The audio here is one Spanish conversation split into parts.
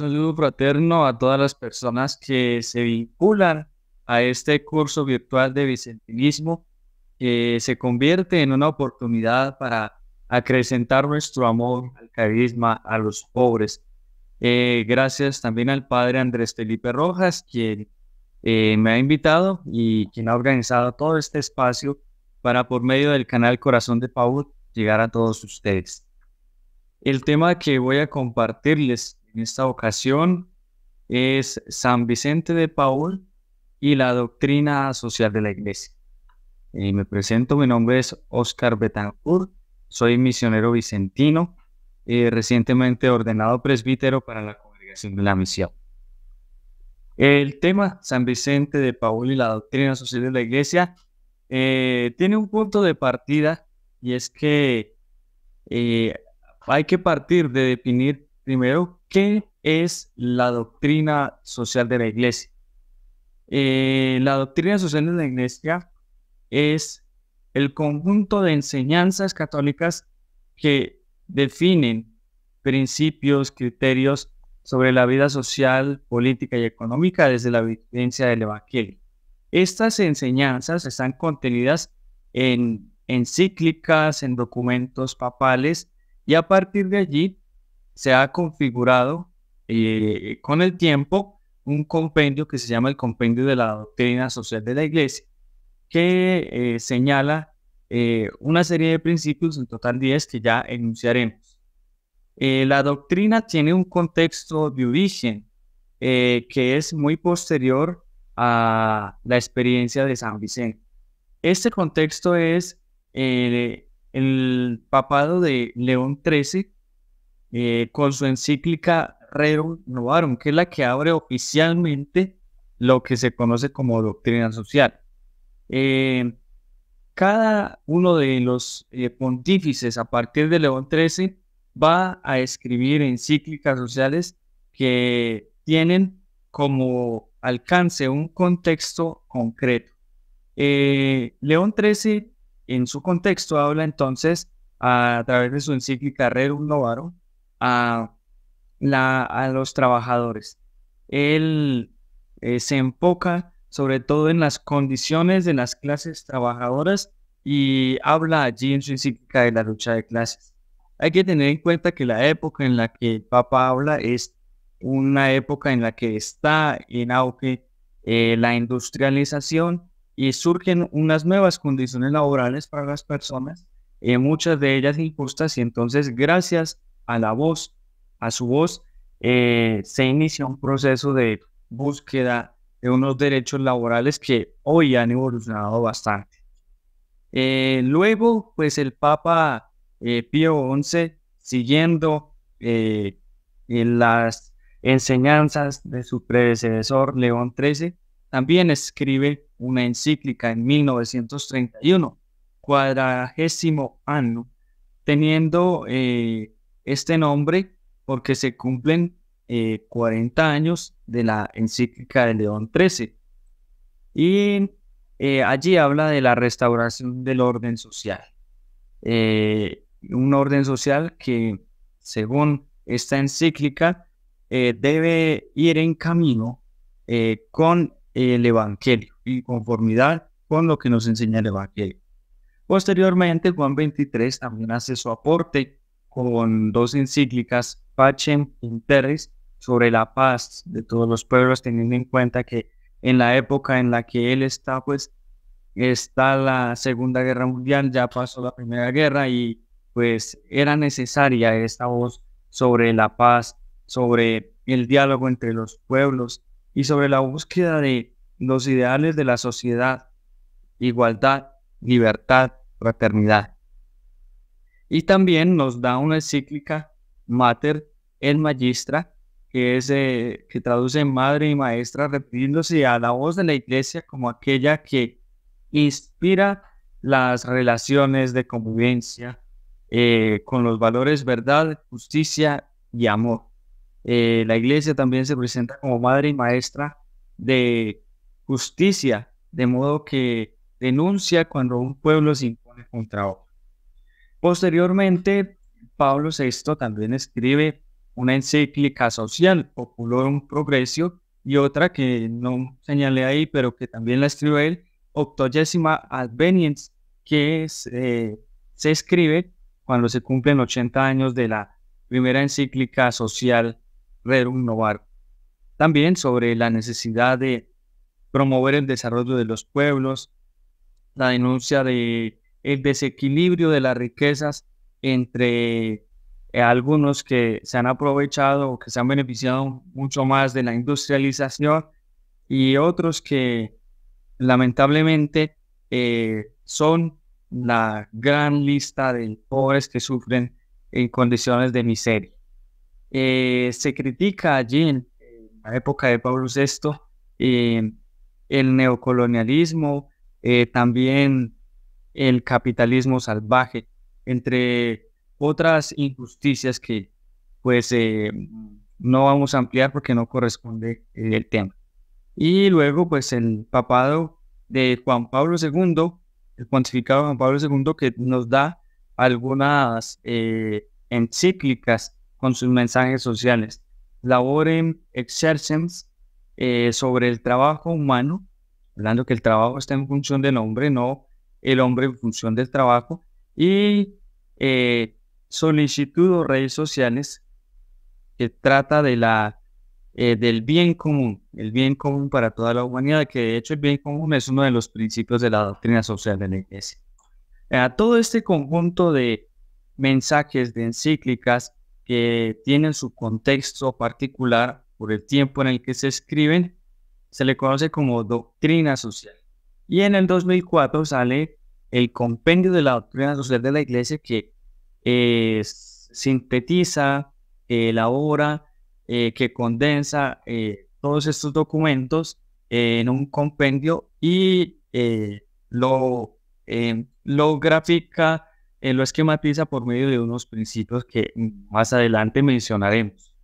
Saludo fraterno a todas las personas que se vinculan a este curso virtual de vicentinismo que se convierte en una oportunidad para acrecentar nuestro amor al carisma, a los pobres. Eh, gracias también al padre Andrés Felipe Rojas, quien eh, me ha invitado y quien ha organizado todo este espacio para por medio del canal Corazón de Paúl llegar a todos ustedes. El tema que voy a compartirles en esta ocasión es San Vicente de Paul y la doctrina social de la iglesia. Eh, me presento, mi nombre es Oscar Betancourt, soy misionero vicentino, eh, recientemente ordenado presbítero para la congregación de la misión. El tema San Vicente de Paul y la doctrina social de la iglesia eh, tiene un punto de partida y es que hay que partir de definir primero ¿Qué es la doctrina social de la iglesia? Eh, la doctrina social de la iglesia es el conjunto de enseñanzas católicas que definen principios, criterios sobre la vida social, política y económica desde la evidencia del Evangelio. Estas enseñanzas están contenidas en encíclicas, en documentos papales, y a partir de allí se ha configurado eh, con el tiempo un compendio que se llama el Compendio de la Doctrina Social de la Iglesia, que eh, señala eh, una serie de principios, en total 10, que ya enunciaremos. la doctrina tiene un contexto de origen que es muy posterior a la experiencia de San Vicente. Este contexto es el papado de León XIII, eh, con su encíclica Rerum Novarum, que es la que abre oficialmente lo que se conoce como doctrina social. Eh, cada uno de los eh, pontífices a partir de León XIII va a escribir encíclicas sociales que tienen como alcance un contexto concreto. León XIII en su contexto habla entonces a, a través de su encíclica Rerum Novarum a, la, a los trabajadores. Él eh, se enfoca sobre todo en las condiciones de las clases trabajadoras y habla allí en su de la lucha de clases. Hay que tener en cuenta que la época en la que el Papa habla es una época en la que está en auge eh, la industrialización y surgen unas nuevas condiciones laborales para las personas, eh, muchas de ellas injustas, y entonces gracias a la voz, a su voz, eh, se inicia un proceso de búsqueda de unos derechos laborales que hoy han evolucionado bastante. Eh, luego, pues el Papa eh, Pío XI, siguiendo las enseñanzas de su predecesor León XIII, también escribe una encíclica en 1931, cuadragésimo año, teniendo eh, este nombre porque se cumplen 40 eh, años de la encíclica de León 13. Y eh, allí habla de la restauración del orden social. Eh, un orden social que, según esta encíclica, debe ir en camino con el Evangelio y conformidad con lo que nos enseña el Evangelio. Posteriormente, Juan 23 también hace su aporte con dos encíclicas, Pacem Interes, sobre la paz de todos los pueblos, teniendo en cuenta que en la época en la que él está, pues está la Segunda Guerra Mundial, ya pasó la Primera Guerra y pues era necesaria esta voz sobre la paz, sobre el diálogo entre los pueblos y sobre la búsqueda de los ideales de la sociedad, igualdad, libertad, fraternidad. Y también nos da una encíclica, Mater el Magistra, que, es, eh, que traduce madre y maestra, repitiéndose a la voz de la iglesia como aquella que inspira las relaciones de convivencia eh, con los valores verdad, justicia y amor. Eh, la iglesia también se presenta como madre y maestra de justicia, de modo que denuncia cuando un pueblo se impone contra otro. Posteriormente, Pablo VI también escribe una encíclica social, Populorum Progressio, y otra que no señalé ahí, pero que también la escribe él, Octogésima Adveniens, que eh, se escribe cuando se cumplen 80 años de la primera encíclica social Rerum Novarum. También sobre la necesidad de promover el desarrollo de los pueblos, la denuncia de el desequilibrio de las riquezas entre eh, algunos que se han aprovechado o que se han beneficiado mucho más de la industrialización y otros que lamentablemente eh, son la gran lista de pobres que sufren en condiciones de miseria. Eh, se critica allí en, la época de Pablo VI el neocolonialismo, también el capitalismo salvaje, entre otras injusticias que pues eh, no vamos a ampliar porque no corresponde eh, el tema. Y luego pues el papado de Juan Pablo II, el cuantificado de Juan Pablo II que nos da algunas eh, encíclicas con sus mensajes sociales. Laboren Exercens, sobre el trabajo humano, hablando que el trabajo está en función del hombre, no el hombre en función del trabajo y eh, solicitud o redes sociales que trata de la, eh, del bien común, el bien común para toda la humanidad, que de hecho el bien común es uno de los principios de la doctrina social de la Iglesia. Eh, a todo este conjunto de mensajes, de encíclicas que tienen su contexto particular por el tiempo en el que se escriben, se le conoce como doctrina social. Y en el 2004 sale el Compendio de la Doctrina Social de la Iglesia que eh, sintetiza, eh, elabora, eh, que condensa todos estos documentos en un compendio y lo, lo grafica, lo esquematiza por medio de unos principios que más adelante mencionaremos.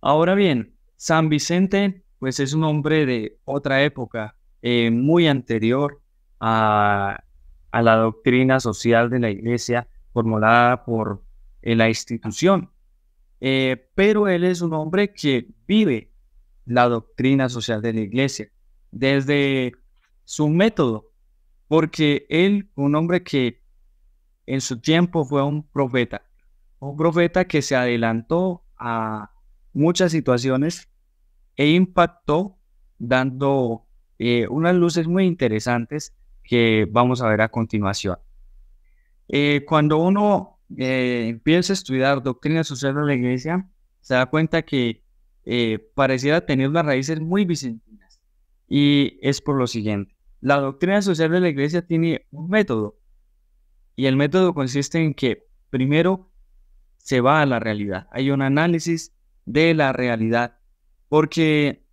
Ahora bien, San Vicente pues es un hombre de otra época, eh, muy anterior a, la doctrina social de la iglesia formulada por eh, la institución. Eh, pero él es un hombre que vive la doctrina social de la iglesia desde su método, porque él, un hombre que en su tiempo fue un profeta, un profeta que se adelantó a muchas situaciones e impactó dando eh, unas luces muy interesantes que vamos a ver a continuación. Eh, cuando uno eh, empieza a estudiar doctrina social de la iglesia, se da cuenta que pareciera tener unas raíces muy bizantinas. Y es por lo siguiente. La doctrina social de la iglesia tiene un método. Y el método consiste en que primero se va a la realidad. Hay un análisis de la realidad. Porque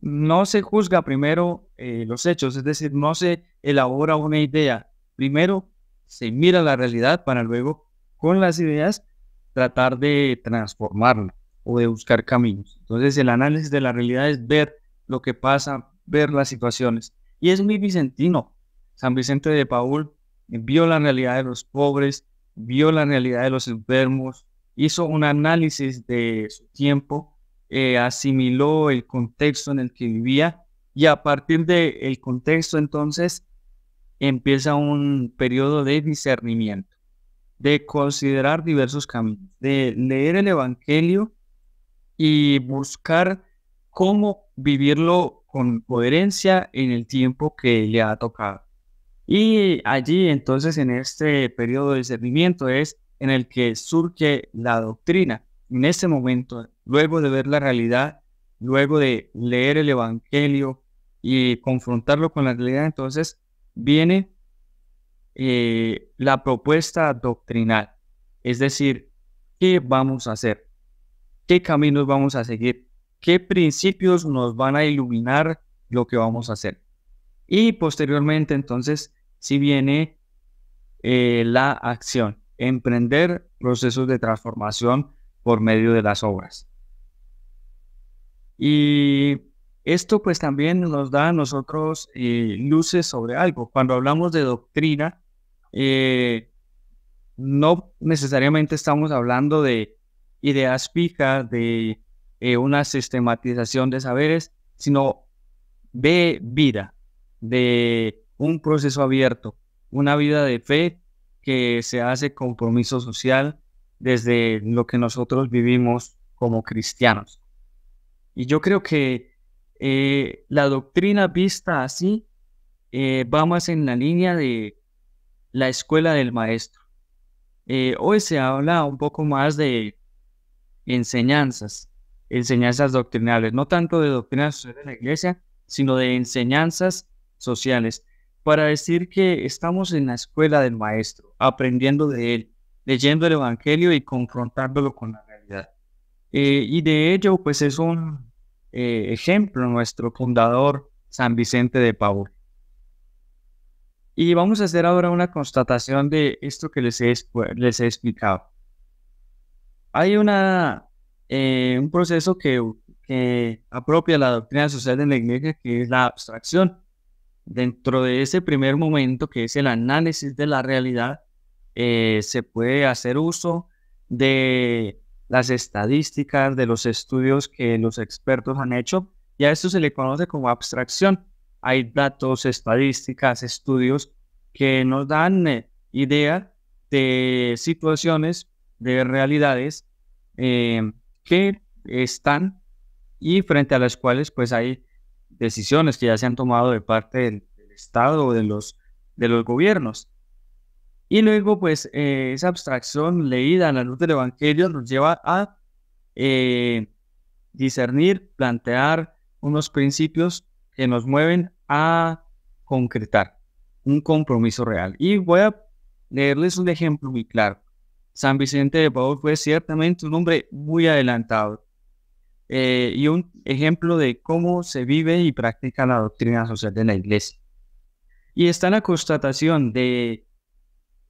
no se juzga primero eh, los hechos, es decir, no se elabora una idea. Primero se mira la realidad para luego, con las ideas, tratar de transformarla o de buscar caminos. Entonces, el análisis de la realidad es ver lo que pasa, ver las situaciones. Y es muy vicentino. San Vicente de Paul vio la realidad de los pobres, vio la realidad de los enfermos, hizo un análisis de su tiempo eh, asimiló el contexto en el que vivía y a partir del contexto entonces empieza un periodo de discernimiento, de considerar diversos caminos, de leer el Evangelio y buscar cómo vivirlo con coherencia en el tiempo que le ha tocado. Y allí entonces en este periodo de discernimiento es en el que surge la doctrina, en ese momento, luego de ver la realidad, luego de leer el Evangelio y confrontarlo con la realidad, entonces viene eh, la propuesta doctrinal, es decir, ¿qué vamos a hacer? ¿Qué caminos vamos a seguir? ¿Qué principios nos van a iluminar lo que vamos a hacer? Y posteriormente, entonces, si viene eh, la acción, emprender procesos de transformación por medio de las obras. Y esto pues también nos da a nosotros eh, luces sobre algo. Cuando hablamos de doctrina, eh, no necesariamente estamos hablando de ideas fijas, de eh, una sistematización de saberes, sino de vida, de un proceso abierto, una vida de fe que se hace compromiso social, desde lo que nosotros vivimos como cristianos. Y yo creo que eh, la doctrina vista así eh, va más en la línea de la escuela del maestro. Eh, hoy se habla un poco más de enseñanzas, enseñanzas doctrinales, no tanto de doctrinas social de la iglesia, sino de enseñanzas sociales, para decir que estamos en la escuela del maestro, aprendiendo de él, leyendo el Evangelio y confrontándolo con la realidad. Eh, y de ello, pues es un eh, ejemplo nuestro fundador, San Vicente de Paúl. Y vamos a hacer ahora una constatación de esto que les he, les he explicado. Hay una, eh, un proceso que, que apropia la doctrina social de la Iglesia, que es la abstracción. Dentro de ese primer momento, que es el análisis de la realidad, eh, se puede hacer uso de las estadísticas, de los estudios que los expertos han hecho, y a esto se le conoce como abstracción. Hay datos, estadísticas, estudios que nos dan eh, idea de situaciones, de realidades eh, que están y frente a las cuales pues hay decisiones que ya se han tomado de parte del, Estado o de de los gobiernos. Y luego, pues, eh, esa abstracción leída en la luz del Evangelio nos lleva a eh, discernir, plantear unos principios que nos mueven a concretar un compromiso real. Y voy a leerles un ejemplo muy claro. San Vicente de Paul fue ciertamente un hombre muy adelantado eh, y un ejemplo de cómo se vive y practica la doctrina social de la iglesia. Y está la constatación de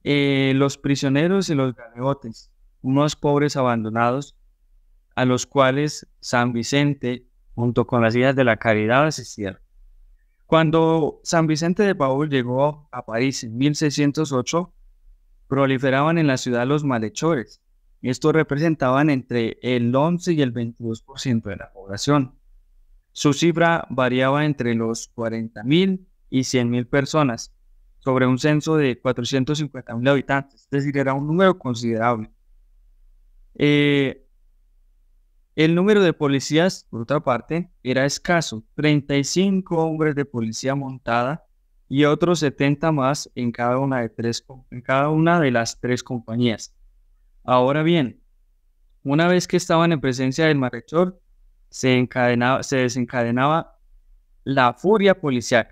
eh, los prisioneros y los galeotes, unos pobres abandonados, a los cuales San Vicente, junto con las hijas de la caridad, asistieron. Cuando San Vicente de Paul llegó a París en 1608, proliferaban en la ciudad los malhechores. Estos representaban entre el 11 y el 22% de la población. Su cifra variaba entre los 40.000 y 100.000 personas, sobre un censo de 450 mil habitantes, es decir, era un número considerable. Eh, el número de policías, por otra parte, era escaso, 35 hombres de policía montada y otros 70 más en cada una de, tres, en cada una de las tres compañías. Ahora bien, una vez que estaban en presencia del marechor, se, encadenaba, se desencadenaba la furia policial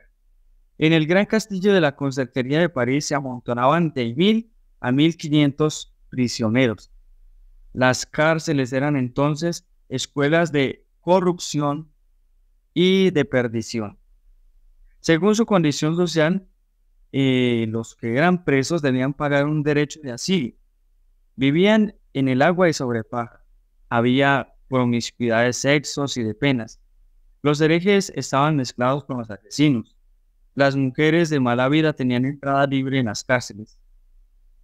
en el gran castillo de la Concertería de París se amontonaban de mil a mil quinientos prisioneros. Las cárceles eran entonces escuelas de corrupción y de perdición. Según su condición social, eh, los que eran presos debían pagar un derecho de asilo. Vivían en el agua y sobre paja. Había promiscuidad de sexos y de penas. Los herejes estaban mezclados con los asesinos las mujeres de mala vida tenían entrada libre en las cárceles.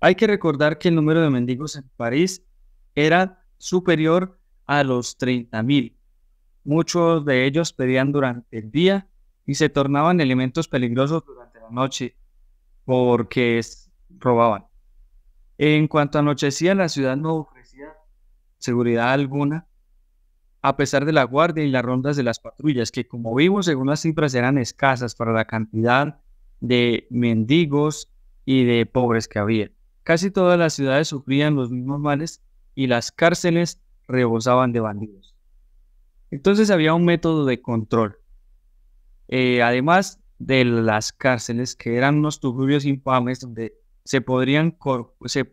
Hay que recordar que el número de mendigos en París era superior a los 30.000. Muchos de ellos pedían durante el día y se tornaban elementos peligrosos durante la noche porque robaban. En cuanto anochecía, la ciudad no ofrecía seguridad alguna a pesar de la guardia y las rondas de las patrullas, que como vimos, según las cifras, eran escasas para la cantidad de mendigos y de pobres que había. Casi todas las ciudades sufrían los mismos males y las cárceles rebosaban de bandidos. Entonces había un método de control. Eh, además de las cárceles, que eran unos turbios infames donde se, podrían se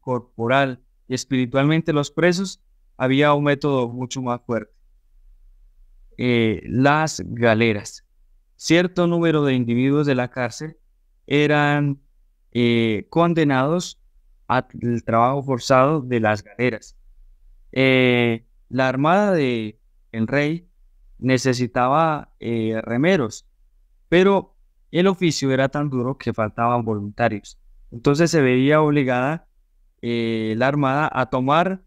corporal y espiritualmente los presos, había un método mucho más fuerte. Eh, las galeras. Cierto número de individuos de la cárcel eran eh, condenados al trabajo forzado de las galeras. Eh, la armada de el rey necesitaba remeros, pero el oficio era tan duro que faltaban voluntarios. Entonces se veía obligada la armada a tomar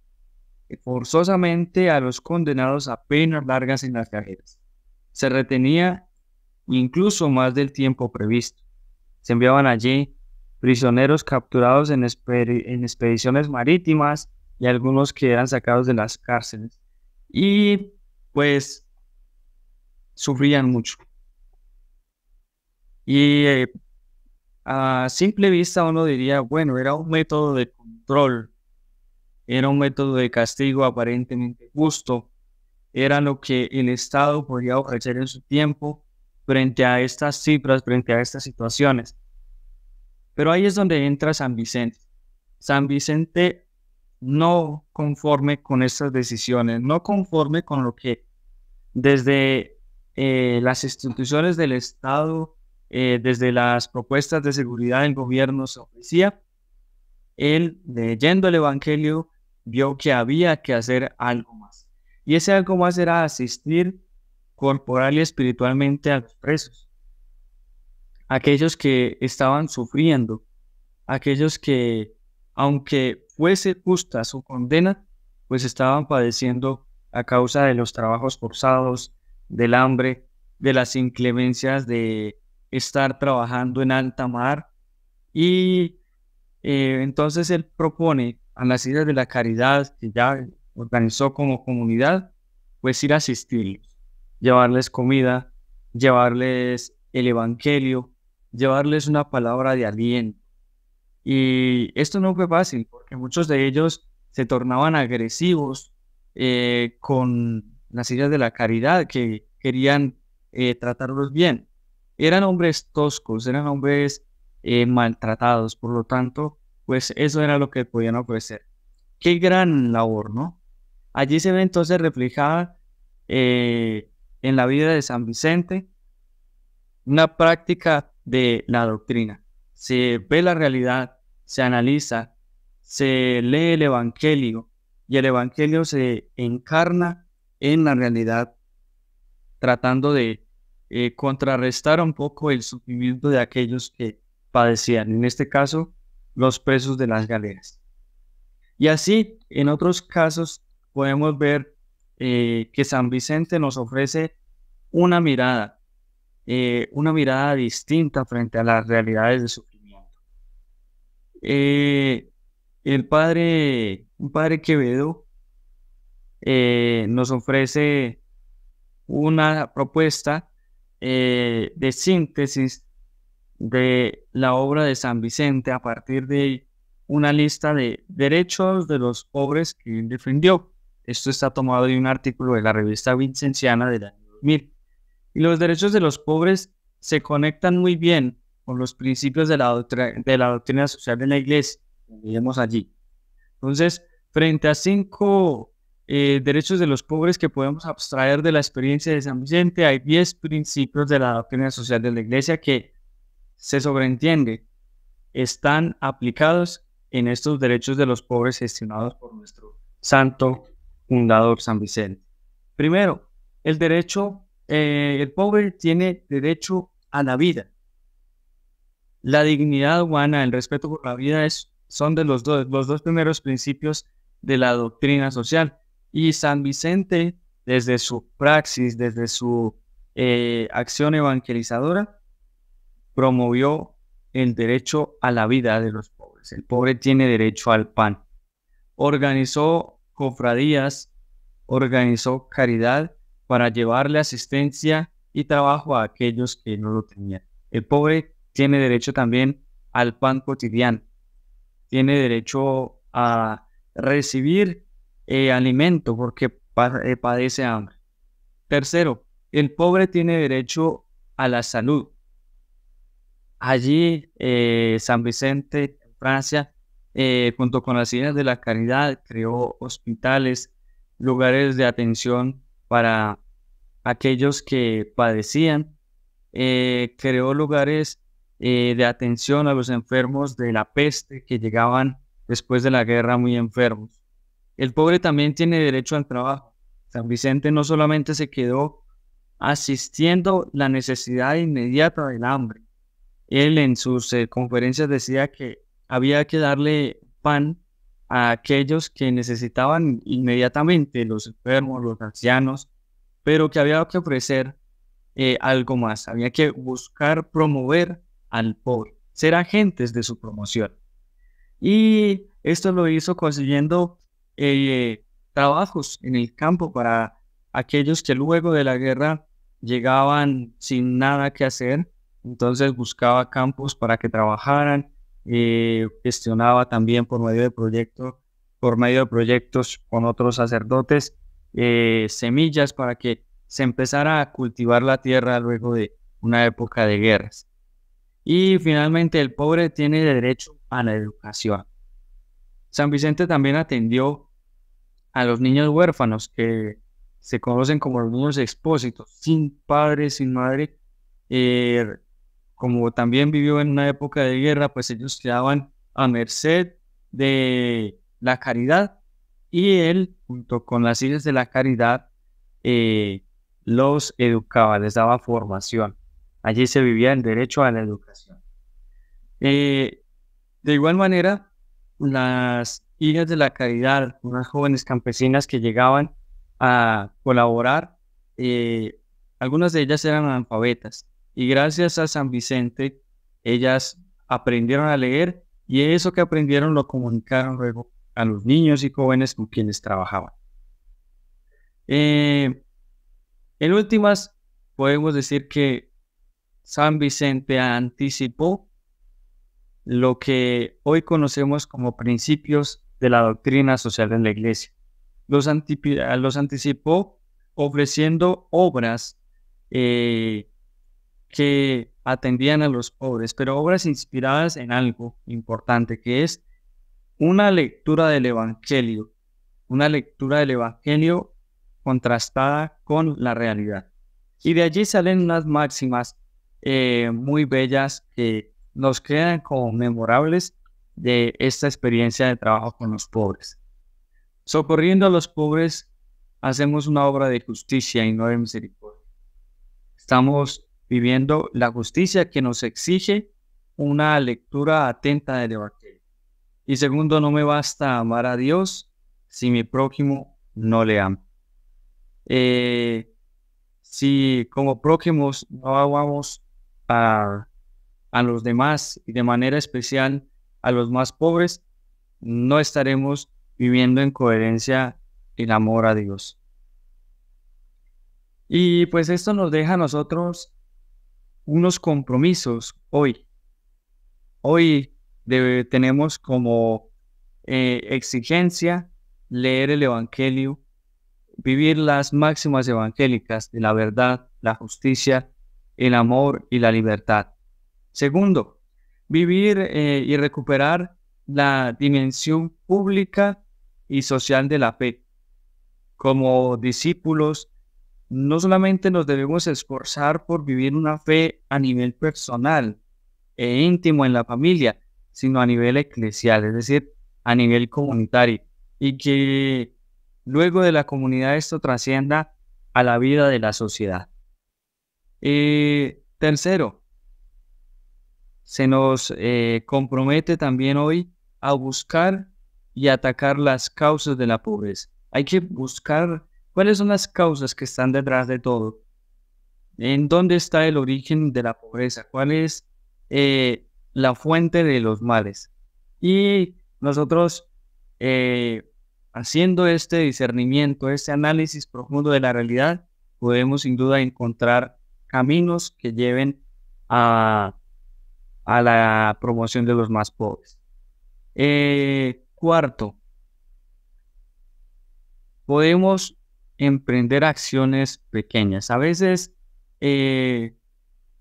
forzosamente a los condenados a penas largas en las cajeras. Se retenía incluso más del tiempo previsto. Se enviaban allí prisioneros capturados en, en expediciones marítimas y algunos que eran sacados de las cárceles. Y pues sufrían mucho. Y eh, a simple vista uno diría, bueno, era un método de control era un método de castigo aparentemente justo, era lo que el Estado podía ofrecer en su tiempo frente a estas cifras, frente a estas situaciones. Pero ahí es donde entra San Vicente. San Vicente no conforme con estas decisiones, no conforme con lo que desde eh, las instituciones del Estado, eh, desde las propuestas de seguridad del gobierno se ofrecía, él leyendo el Evangelio vio que había que hacer algo más. Y ese algo más era asistir corporal y espiritualmente a los presos, aquellos que estaban sufriendo, aquellos que, aunque fuese justa su condena, pues estaban padeciendo a causa de los trabajos forzados, del hambre, de las inclemencias de estar trabajando en alta mar. Y eh, entonces él propone a las ideas de la caridad que ya organizó como comunidad, pues ir a asistirlos, llevarles comida, llevarles el Evangelio, llevarles una palabra de aliento. Y esto no fue fácil, porque muchos de ellos se tornaban agresivos eh, con las ideas de la caridad, que querían eh, tratarlos bien. Eran hombres toscos, eran hombres eh, maltratados, por lo tanto, pues eso era lo que podían ofrecer. Qué gran labor, ¿no? Allí se ve entonces reflejada eh, en la vida de San Vicente una práctica de la doctrina. Se ve la realidad, se analiza, se lee el Evangelio y el Evangelio se encarna en la realidad, tratando de eh, contrarrestar un poco el sufrimiento de aquellos que padecían. En este caso, los presos de las galeras. Y así, en otros casos, podemos ver eh, que San Vicente nos ofrece una mirada, eh, una mirada distinta frente a las realidades de sufrimiento. Eh, el padre, un padre Quevedo, nos ofrece una propuesta de síntesis de la obra de San Vicente a partir de una lista de derechos de los pobres que defendió. Esto está tomado de un artículo de la revista Vincenciana del año 2000. Y los derechos de los pobres se conectan muy bien con los principios de la, doctrina social de la Iglesia. vemos allí. Entonces, frente a cinco eh, derechos de los pobres que podemos abstraer de la experiencia de San Vicente, hay diez principios de la doctrina social de la Iglesia que se sobreentiende, están aplicados en estos derechos de los pobres gestionados por nuestro santo fundador San Vicente. Primero, el derecho, eh, el pobre tiene derecho a la vida. La dignidad humana, el respeto por la vida son de los dos, los dos primeros principios de la doctrina social. Y San Vicente, desde su praxis, desde su eh, acción evangelizadora, promovió el derecho a la vida de los pobres. El pobre tiene derecho al pan. Organizó cofradías, organizó caridad para llevarle asistencia y trabajo a aquellos que no lo tenían. El pobre tiene derecho también al pan cotidiano. Tiene derecho a recibir eh, alimento porque eh, padece hambre. Tercero, el pobre tiene derecho a la salud. Allí, eh, San Vicente, en Francia, eh, junto con las islas de la caridad, creó hospitales, lugares de atención para aquellos que padecían, eh, creó lugares de atención a los enfermos de la peste que llegaban después de la guerra muy enfermos. El pobre también tiene derecho al trabajo. San Vicente no solamente se quedó asistiendo la necesidad inmediata del hambre, él en sus eh, conferencias decía que había que darle pan a aquellos que necesitaban inmediatamente, los enfermos, los ancianos, pero que había que ofrecer eh, algo más, había que buscar promover al pobre, ser agentes de su promoción. Y esto lo hizo consiguiendo eh, trabajos en el campo para aquellos que luego de la guerra llegaban sin nada que hacer entonces buscaba campos para que trabajaran, eh, gestionaba también por medio de proyectos, por medio de proyectos con otros sacerdotes, eh, semillas para que se empezara a cultivar la tierra luego de una época de guerras. Y finalmente el pobre tiene derecho a la educación. San Vicente también atendió a los niños huérfanos que se conocen como los expósitos, sin padre, sin madre, eh, como también vivió en una época de guerra, pues ellos quedaban a merced de la caridad y él, junto con las hijas de la caridad, eh, los educaba, les daba formación. Allí se vivía el derecho a la educación. Eh, de igual manera, las hijas de la caridad, unas jóvenes campesinas que llegaban a colaborar, eh, algunas de ellas eran analfabetas y gracias a San Vicente ellas aprendieron a leer y eso que aprendieron lo comunicaron luego a los niños y jóvenes con quienes trabajaban. Eh, en últimas, podemos decir que San Vicente anticipó lo que hoy conocemos como principios de la doctrina social en la iglesia. Los, los anticipó ofreciendo obras eh, que atendían a los pobres, pero obras inspiradas en algo importante, que es una lectura del Evangelio, una lectura del Evangelio contrastada con la realidad. Y de allí salen unas máximas eh, muy bellas que nos quedan como memorables de esta experiencia de trabajo con los pobres. Socorriendo a los pobres, hacemos una obra de justicia y no de misericordia. Estamos viviendo la justicia que nos exige una lectura atenta De Evangelio. Y segundo, no me basta amar a Dios si mi prójimo no le ama. Eh, si como prójimos no amamos a, a los demás y de manera especial a los más pobres, no estaremos viviendo en coherencia el amor a Dios. Y pues esto nos deja a nosotros unos compromisos hoy. Hoy tenemos como eh, exigencia leer el Evangelio, vivir las máximas evangélicas de la verdad, la justicia, el amor y la libertad. Segundo, vivir eh, y recuperar la dimensión pública y social de la fe. Como discípulos no solamente nos debemos esforzar por vivir una fe a nivel personal e íntimo en la familia, sino a nivel eclesial, es decir, a nivel comunitario, y que luego de la comunidad esto trascienda a la vida de la sociedad. Y eh, tercero, se nos eh, compromete también hoy a buscar y atacar las causas de la pobreza. Hay que buscar ¿Cuáles son las causas que están detrás de todo? ¿En dónde está el origen de la pobreza? ¿Cuál es eh, la fuente de los males? Y nosotros, eh, haciendo este discernimiento, este análisis profundo de la realidad, podemos sin duda encontrar caminos que lleven a, la promoción de los más pobres. Eh, cuarto, podemos emprender acciones pequeñas. A veces eh,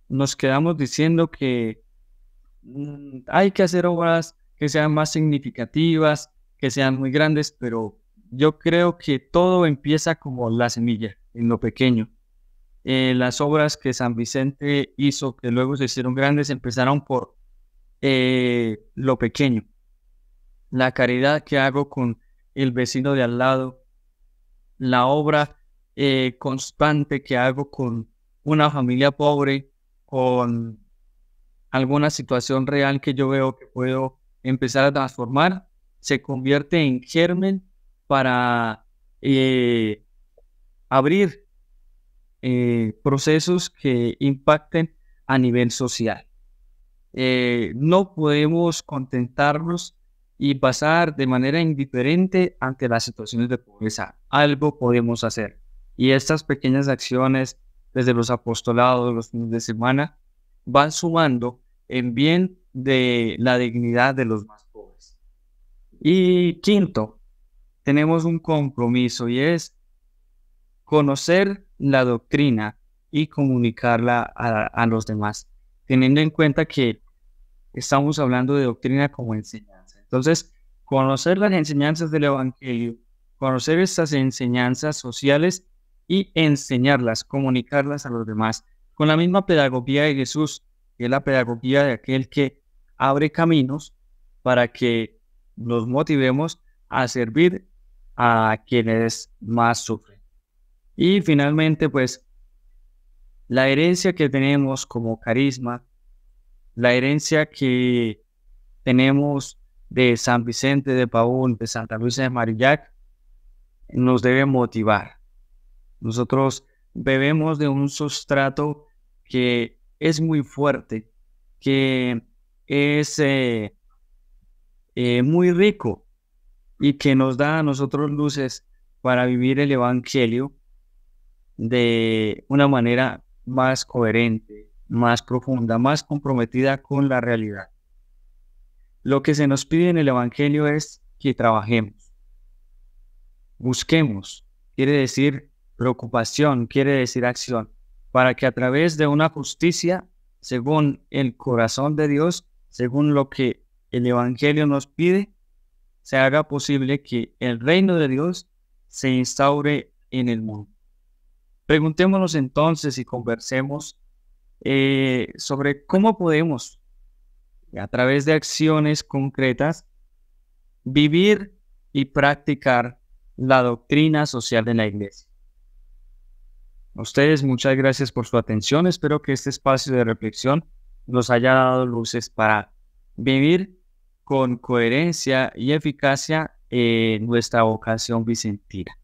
nos quedamos diciendo que mm, hay que hacer obras que sean más significativas, que sean muy grandes, pero yo creo que todo empieza como la semilla, en lo pequeño. Eh, las obras que San Vicente hizo, que luego se hicieron grandes, empezaron por eh, lo pequeño. La caridad que hago con el vecino de al lado, la obra eh, constante que hago con una familia pobre, con alguna situación real que yo veo que puedo empezar a transformar, se convierte en germen para eh, abrir eh, procesos que impacten a nivel social. no podemos contentarnos y pasar de manera indiferente ante las situaciones de pobreza. Algo podemos hacer. Y estas pequeñas acciones, desde los apostolados, los fines de semana, van sumando en bien de la dignidad de los más pobres. Y quinto, tenemos un compromiso y es conocer la doctrina y comunicarla a, los demás, teniendo en cuenta que estamos hablando de doctrina como enseñanza entonces, conocer las enseñanzas del Evangelio, conocer estas enseñanzas sociales y enseñarlas, comunicarlas a los demás, con la misma pedagogía de Jesús, que es la pedagogía de aquel que abre caminos para que nos motivemos a servir a quienes más sufren. Y finalmente, pues, la herencia que tenemos como carisma, la herencia que tenemos de San Vicente de Paúl, de Santa Luisa de Marillac, nos debe motivar. Nosotros bebemos de un sustrato que es muy fuerte, que es eh, eh, muy rico y que nos da a nosotros luces para vivir el Evangelio de una manera más coherente, más profunda, más comprometida con la realidad. Lo que se nos pide en el Evangelio es que trabajemos, busquemos, quiere decir preocupación, quiere decir acción, para que a través de una justicia, según el corazón de Dios, según lo que el Evangelio nos pide, se haga posible que el reino de Dios se instaure en el mundo. Preguntémonos entonces y conversemos eh, sobre cómo podemos a través de acciones concretas, vivir y practicar la doctrina social de la iglesia. ustedes muchas gracias por su atención. Espero que este espacio de reflexión nos haya dado luces para vivir con coherencia y eficacia en nuestra vocación vicentina.